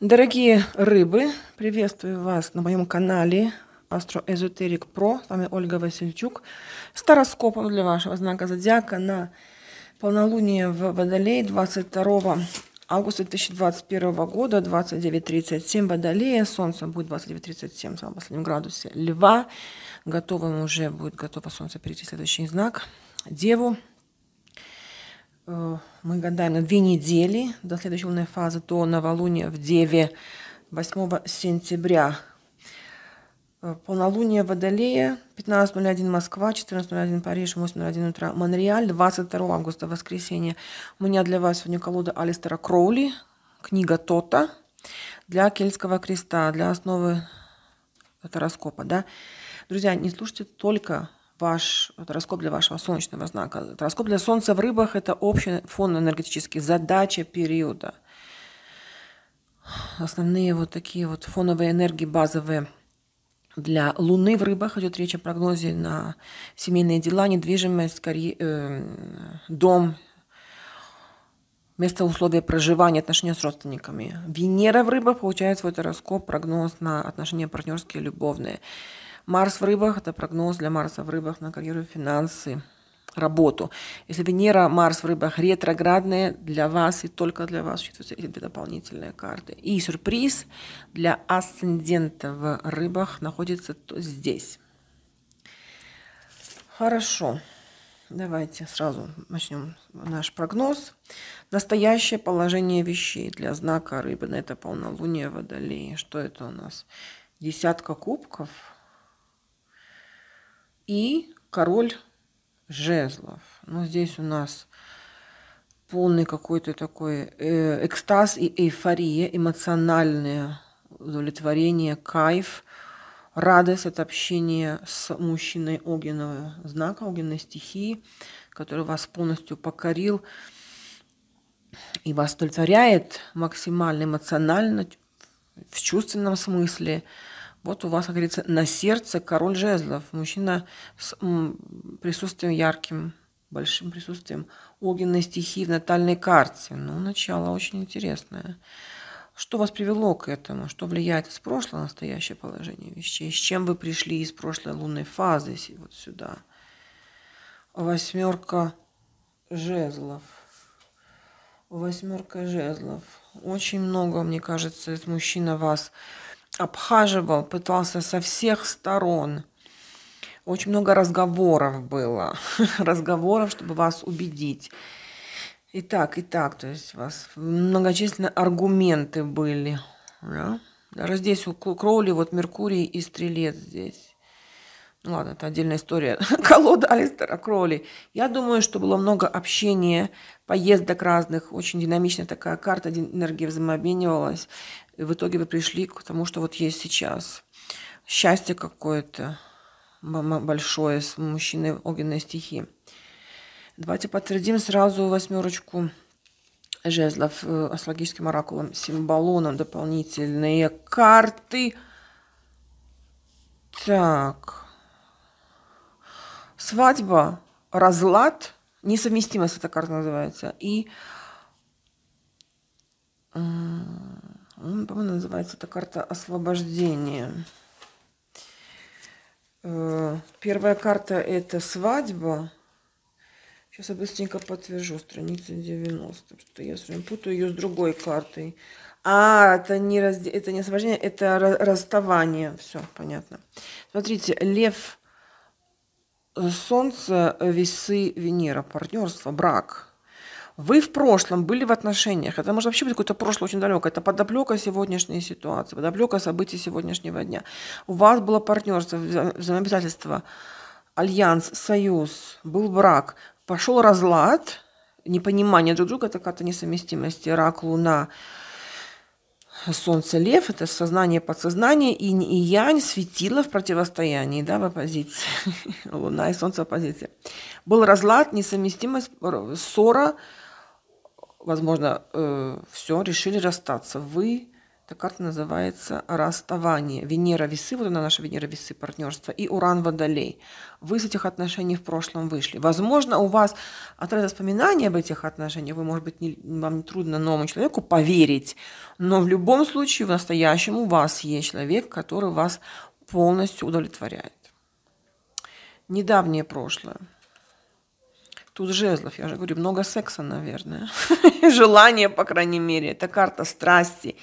Дорогие рыбы, приветствую вас на моем канале Астроэзотерик Про. С вами Ольга Васильчук с тароскопом для вашего знака зодиака на полнолуние в Водолее 22 августа 2021 года 29.37 Водолея. Солнце будет 29.37 в самом последнем градусе Льва. Готовым уже будет готово Солнце перейти в следующий знак Деву. Э, мы гадаем на две недели до следующей лунной фазы, То новолуние в Деве 8 сентября. Э, полнолуние Водолея, 15.01 Москва, 14.01 Париж, 8.01 утра Монреаль, 22 августа, воскресенье. У меня для вас сегодня колода Алистера Кроули, книга Тота, для Кельтского креста, для основы гороскопа. Да? Друзья, не слушайте только ваш гороскоп для вашего солнечного знака. Гороскоп для Солнца в рыбах – это общий фон энергетический, задача периода. Основные вот такие вот фоновые энергии базовые – для Луны в рыбах идет речь о прогнозе на семейные дела, недвижимость, карьер, э, дом, место условия проживания, отношения с родственниками. Венера в рыбах получает свой гороскоп, прогноз на отношения партнерские, любовные. Марс в рыбах – это прогноз для Марса в рыбах на карьеру, финансы, работу. Если Венера, Марс в рыбах ретроградные для вас и только для вас считываются эти две дополнительные карты. И сюрприз для асцендента в рыбах находится здесь. Хорошо. Давайте сразу начнем наш прогноз. Настоящее положение вещей для знака рыбы на это полнолуние водолея. Что это у нас? Десятка кубков – и король жезлов. Но ну, здесь у нас полный какой-то такой э, экстаз и эйфория, эмоциональное удовлетворение, кайф, радость от общения с мужчиной огненного знака, огненной стихии, который вас полностью покорил и вас удовлетворяет максимально эмоционально, в чувственном смысле – вот у вас, как говорится, на сердце король жезлов. Мужчина с присутствием ярким, большим присутствием огненной стихии в натальной карте. Ну, начало очень интересное. Что вас привело к этому? Что влияет из прошлого на настоящее положение вещей? С чем вы пришли из прошлой лунной фазы вот сюда? Восьмерка жезлов. Восьмерка жезлов. Очень много, мне кажется, мужчина вас обхаживал, пытался со всех сторон. Очень много разговоров было, разговоров, чтобы вас убедить. И так, и так, то есть у вас многочисленные аргументы были. Да? Даже здесь у Кроули вот Меркурий и Стрелец здесь. Ладно, это отдельная история. Колода Алистера Кроули. Я думаю, что было много общения, поездок разных. Очень динамичная такая карта, энергия взаимообменивалась. И в итоге вы пришли к тому, что вот есть сейчас. Счастье какое-то большое с мужчиной огненной стихии. Давайте подтвердим сразу восьмерочку жезлов э, астрологическим оракулом, символоном, дополнительные карты. Так свадьба, разлад, несовместимость эта карта называется, и по-моему, называется эта карта освобождение. Э, первая карта – это свадьба. Сейчас я быстренько подтвержу страницу 90, что я все время путаю ее с другой картой. А, это не, разде... это не освобождение, это расставание. Все, понятно. Смотрите, лев Э, солнце, э, весы, Венера, партнерство, брак. Вы в прошлом были в отношениях. Это может вообще быть какое-то прошлое очень далекое. Это подоплека сегодняшней ситуации, подоплека событий сегодняшнего дня. У вас было партнерство, вза взаимообязательство, альянс, союз, был брак. Пошел разлад, непонимание друг друга, это какая-то несовместимость, рак, луна – Солнце Лев – это сознание подсознание, и и янь светило в противостоянии, да, в оппозиции. Луна и Солнце в оппозиции. Был разлад, несовместимость, э, ссора, возможно, э, все, решили расстаться. Вы эта карта называется «Расставание». Венера весы, вот она наша Венера весы партнерство, и Уран водолей. Вы из этих отношений в прошлом вышли. Возможно, у вас от воспоминания об этих отношениях, вы, может быть, не, вам не трудно новому человеку поверить, но в любом случае в настоящем у вас есть человек, который вас полностью удовлетворяет. Недавнее прошлое. Тут жезлов, я же говорю, много секса, наверное. Желание, по крайней мере. Это карта страсти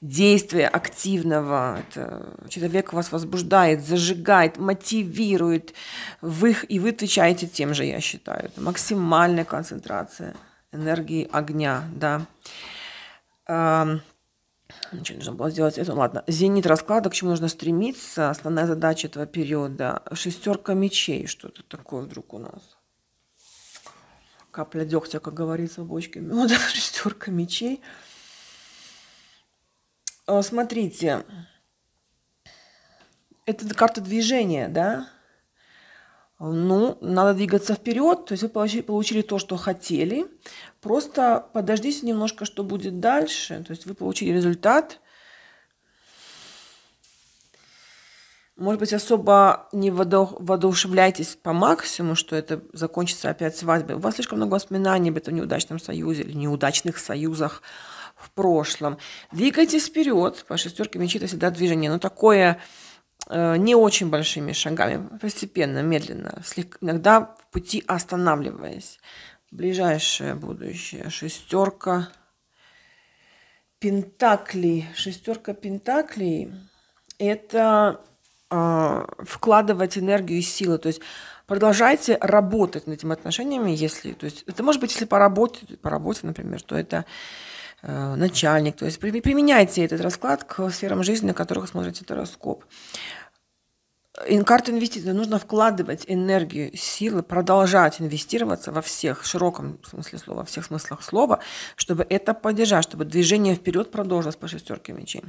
действия активного. Это человек вас возбуждает, зажигает, мотивирует. Вы, и вы отвечаете тем же, я считаю. Это максимальная концентрация энергии огня, да. Эм, что нужно было сделать? Это, ладно. Зенит расклада, к чему нужно стремиться. Основная задача этого периода. Шестерка мечей, что-то такое вдруг у нас. Капля дегтя, как говорится, в бочке меда. Ну шестерка мечей. Э, смотрите, это карта движения, да? Ну, надо двигаться вперед, то есть вы получили, то, что хотели. Просто подождите немножко, что будет дальше. То есть вы получили результат. Может быть, особо не воодушевляйтесь по максимуму, что это закончится опять свадьбой. У вас слишком много воспоминаний об этом неудачном союзе или неудачных союзах в прошлом. Двигайтесь вперед. По шестерке мечи это всегда движение. Но такое э, не очень большими шагами. Постепенно, медленно. Слег... Иногда в пути останавливаясь. Ближайшее будущее. Шестерка пентаклей. Шестерка пентаклей – это э, вкладывать энергию и силы. То есть продолжайте работать над этими отношениями, если, то есть это может быть, если по работе, по работе, например, то это Э, начальник. То есть применяйте этот расклад к сферам жизни, на которых смотрите гороскоп. Карта инвестиций. Нужно вкладывать энергию, силы, продолжать инвестироваться во всех, широком смысле слова, во всех смыслах слова, чтобы это поддержать, чтобы движение вперед продолжилось по шестерке мечей.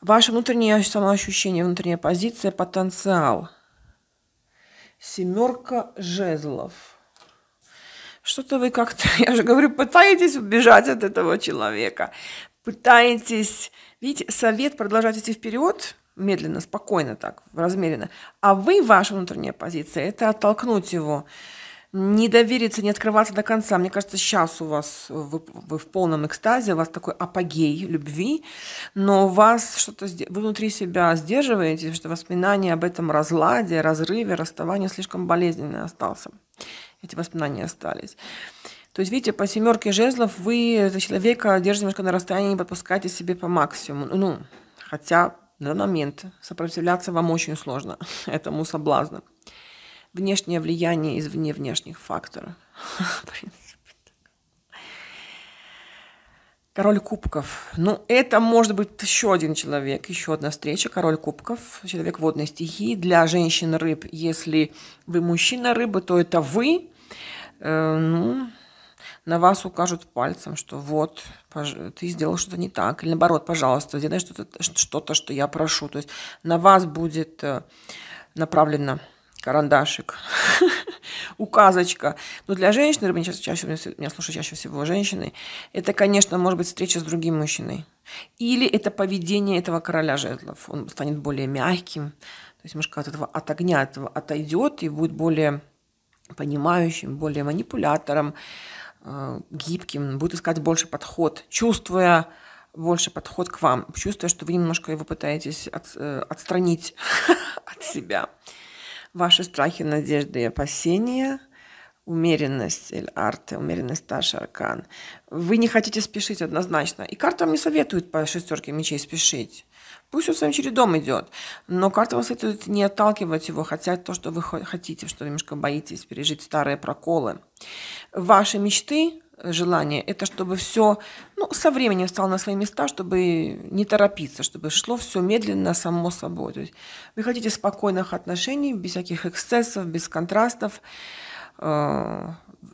Ваше внутреннее самоощущение, внутренняя позиция, потенциал. Семерка жезлов – что-то вы как-то, я же говорю, пытаетесь убежать от этого человека, пытаетесь... Видите, совет продолжать идти вперед, медленно, спокойно так, размеренно. А вы, ваша внутренняя позиция, это оттолкнуть его, не довериться, не открываться до конца. Мне кажется, сейчас у вас, вы, вы в полном экстазе, у вас такой апогей любви, но у вас что-то, вы внутри себя сдерживаете, что воспоминание об этом разладе, разрыве, расставании слишком болезненное остался эти воспоминания остались. То есть, видите, по семерке жезлов вы за человека держите немножко на расстоянии, подпускаете себе по максимуму. Ну, хотя на данный момент сопротивляться вам очень сложно этому соблазну. Внешнее влияние извне внешних факторов. Король кубков. Ну, это может быть еще один человек, еще одна встреча. Король кубков, человек водной стихии. Для женщин рыб, если вы мужчина рыбы, то это вы. Э, ну, на вас укажут пальцем, что вот, ты сделал что-то не так. Или наоборот, пожалуйста, сделай что-то, что-то, что я прошу. То есть на вас будет э, направлено карандашик указочка. Но для женщины, меня, сейчас чаще, меня слушают чаще всего женщины, это, конечно, может быть встреча с другим мужчиной. Или это поведение этого короля жезлов. Он станет более мягким, то есть немножко от этого от огня этого отойдет и будет более понимающим, более манипулятором, э, гибким, будет искать больше подход, чувствуя больше подход к вам, чувствуя, что вы немножко его пытаетесь от, э, отстранить от себя. Ваши страхи, надежды и опасения – умеренность или Арте, умеренность старший аркан. Вы не хотите спешить однозначно. И карта вам не советует по шестерке мечей спешить. Пусть он своим чередом идет. Но карта вам советует не отталкивать его, хотя то, что вы хотите, что вы немножко боитесь пережить старые проколы. Ваши мечты желание, это чтобы все ну, со временем стало на свои места, чтобы не торопиться, чтобы шло все медленно, само собой. То есть вы хотите спокойных отношений, без всяких эксцессов, без контрастов, э,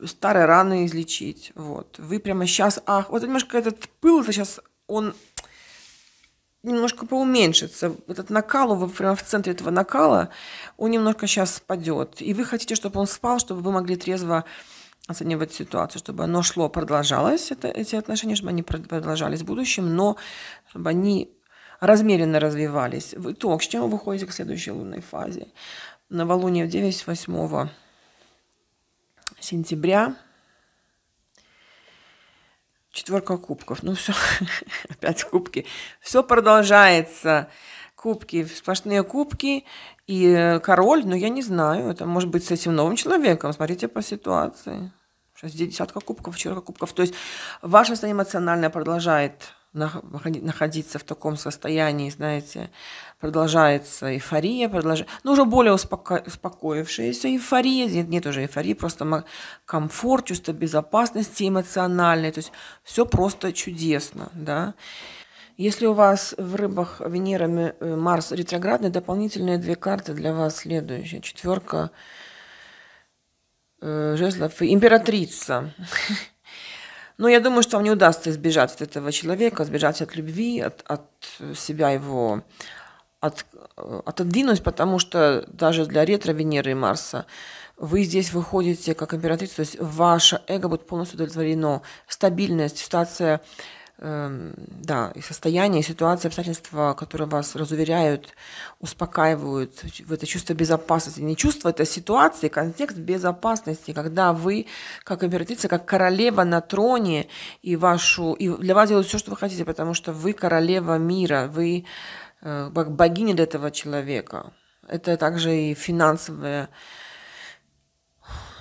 старые раны излечить. Вот. Вы прямо сейчас, ах, вот немножко этот пыл, это сейчас он немножко поуменьшится. Этот накал, вы прямо в центре этого накала, он немножко сейчас спадет. И вы хотите, чтобы он спал, чтобы вы могли трезво оценивать ситуацию, чтобы оно шло, продолжалось, это, эти отношения, чтобы они продолжались в будущем, но чтобы они размеренно развивались. В итог, с чем вы выходите к следующей лунной фазе? Новолуние в 9 8 сентября. Четверка кубков. Ну все, опять кубки. Все продолжается кубки, сплошные кубки и э, король, но ну, я не знаю, это может быть с этим новым человеком, смотрите по ситуации. Сейчас здесь десятка кубков, четверка кубков. То есть ваше состояние эмоциональное продолжает находиться в таком состоянии, знаете, продолжается эйфория, продолжается, ну, уже более успоко... успокоившаяся эйфория, нет, нет уже эйфории, просто комфорт, чувство безопасности эмоциональное, то есть все просто чудесно, да. Если у вас в рыбах Венера, э, Марс ретроградный, дополнительные две карты для вас следующие. Четверка э, жезлов и императрица. Но ну, я думаю, что вам не удастся избежать от этого человека, избежать от любви, от, от себя его э, от, отодвинуть, потому что даже для ретро Венеры и Марса вы здесь выходите как императрица, то есть ваше эго будет полностью удовлетворено. Стабильность, ситуация Эм, да, и состояние, и ситуация, обстоятельства, которые вас разуверяют, успокаивают, в это чувство безопасности. Не чувство, это ситуации контекст безопасности, когда вы, как императрица, как королева на троне, и, вашу, и для вас делают все, что вы хотите, потому что вы королева мира, вы э, богиня для этого человека. Это также и финансовая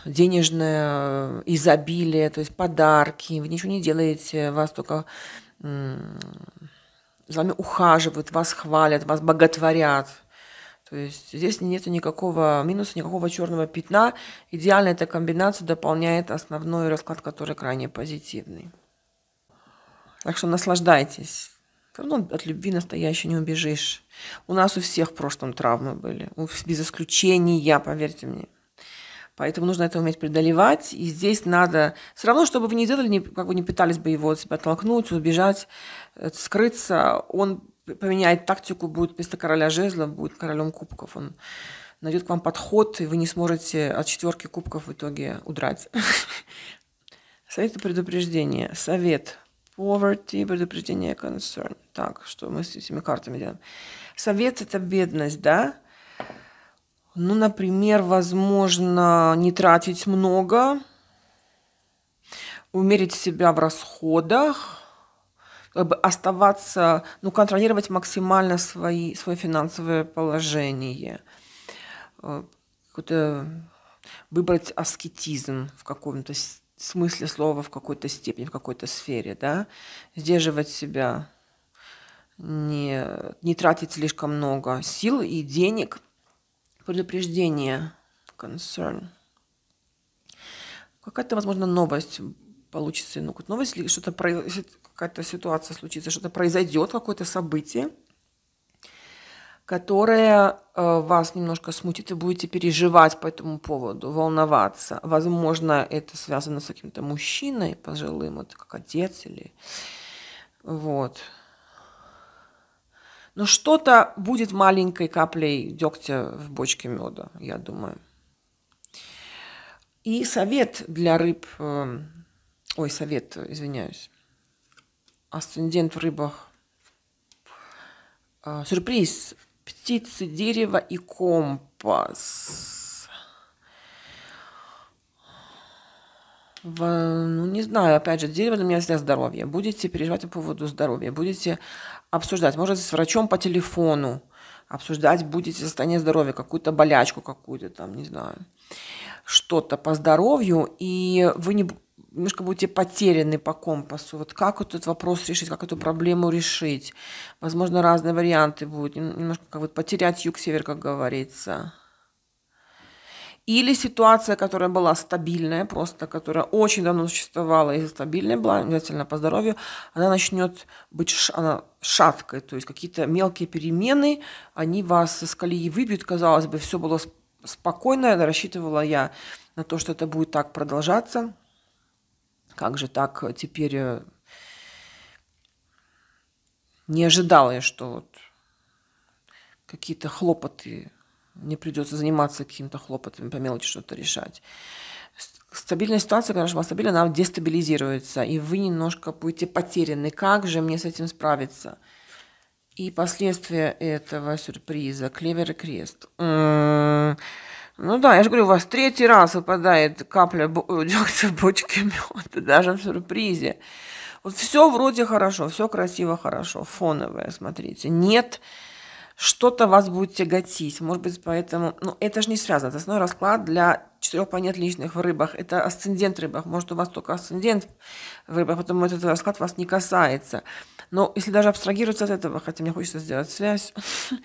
денежное э, изобилие, то есть подарки, вы ничего не делаете, вас только за вами ухаживают, вас хвалят, вас боготворят. То есть здесь нет никакого минуса, никакого черного пятна. Идеально эта комбинация дополняет основной расклад, который крайне позитивный. Так что наслаждайтесь. Ну, от любви настоящей не убежишь. У нас у всех в прошлом травмы были. Без исключения, поверьте мне. Поэтому нужно это уметь преодолевать. И здесь надо... Все равно, чтобы вы не делали, как бы не пытались бы его от себя толкнуть, убежать, э, скрыться, он поменяет тактику, будет вместо короля жезла, будет королем кубков. Он найдет к вам подход, и вы не сможете от четверки кубков в итоге удрать. Совет и предупреждение. Совет. Poverty, предупреждение, concern. Так, что мы с этими картами делаем? Совет – это бедность, да? Ну, например, возможно, не тратить много, умерить себя в расходах, как бы оставаться, ну, контролировать максимально свои, свое финансовое положение, э, выбрать аскетизм в каком-то смысле слова, в какой-то степени, в какой-то сфере, да, сдерживать себя, не, не тратить слишком много сил и денег – предупреждение, concern. Какая-то, возможно, новость получится. Ну, вот новость, или что-то какая-то ситуация случится, что-то произойдет, какое-то событие, которое э, вас немножко смутит, и будете переживать по этому поводу, волноваться. Возможно, это связано с каким-то мужчиной пожилым, вот как отец или... Вот. Но что-то будет маленькой каплей дегтя в бочке меда, я думаю. И совет для рыб, эм, ой, совет, извиняюсь, асцендент в рыбах, э, сюрприз, птицы, дерево и компас. в, ну, не знаю, опять же, дерево для меня для здоровья. Будете переживать по поводу здоровья, будете обсуждать, может, с врачом по телефону, обсуждать будете состояние здоровья, какую-то болячку какую-то там, не знаю, что-то по здоровью, и вы не, немножко будете потеряны по компасу. Вот как вот этот вопрос решить, как эту проблему решить. Возможно, разные варианты будут. Немножко как вот потерять юг-север, как говорится. Или ситуация, которая была стабильная, просто которая очень давно существовала и стабильная была, обязательно по здоровью, она начнет быть ш, она шаткой. То есть какие-то мелкие перемены, они вас с колеи выбьют, казалось бы, все было спокойно, рассчитывала я на то, что это будет так продолжаться. Как же так э, теперь э, не ожидала я, что вот какие-то хлопоты не придется заниматься каким-то хлопотами по мелочи что-то решать. Стабильная ситуация, когда она стабильна, она дестабилизируется, и вы немножко будете потеряны. Как же мне с этим справиться? И последствия этого сюрприза. Клевер и крест. М-м-м. Ну да, я же говорю, у вас третий раз выпадает капля бо- дегтя в бочке меда, даже в сюрпризе. Вот все вроде хорошо, все красиво, хорошо, фоновое, смотрите. Нет, что-то вас будет тяготить. Может быть, поэтому... Ну, это же не связано. Это основной расклад для четырех планет личных в рыбах. Это асцендент в рыбах. Может, у вас только асцендент в рыбах, потому этот расклад вас не касается. Но если даже абстрагироваться от этого, хотя мне хочется сделать связь,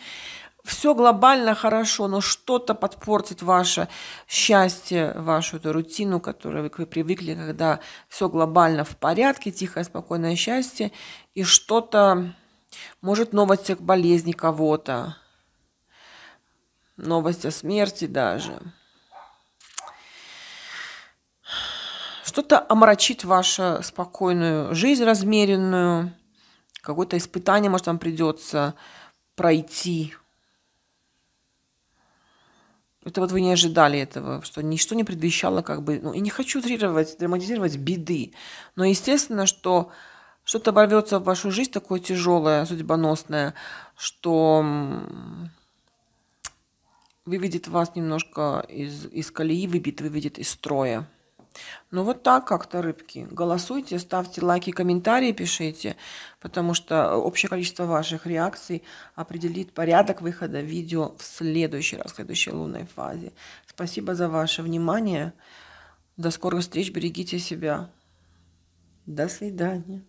все глобально хорошо, но что-то подпортит ваше счастье, вашу эту рутину, к которой вы привыкли, когда все глобально в порядке, тихое, спокойное счастье, и что-то может, новость о болезни кого-то. Новость о смерти даже. Что-то омрачит вашу спокойную жизнь размеренную. Какое-то испытание, может, вам придется пройти. Это вот вы не ожидали этого, что ничто не предвещало как бы... Ну, и не хочу утрировать, драматизировать беды. Но естественно, что что-то оборвется в вашу жизнь такое тяжелое, судьбоносное, что выведет вас немножко из, из колеи, выбит, выведет из строя. Ну вот так как-то, рыбки. Голосуйте, ставьте лайки, комментарии пишите, потому что э, общее количество ваших реакций определит порядок выхода видео в следующий раз, в следующей лунной фазе. Спасибо за ваше внимание. До скорых встреч, берегите себя. До свидания.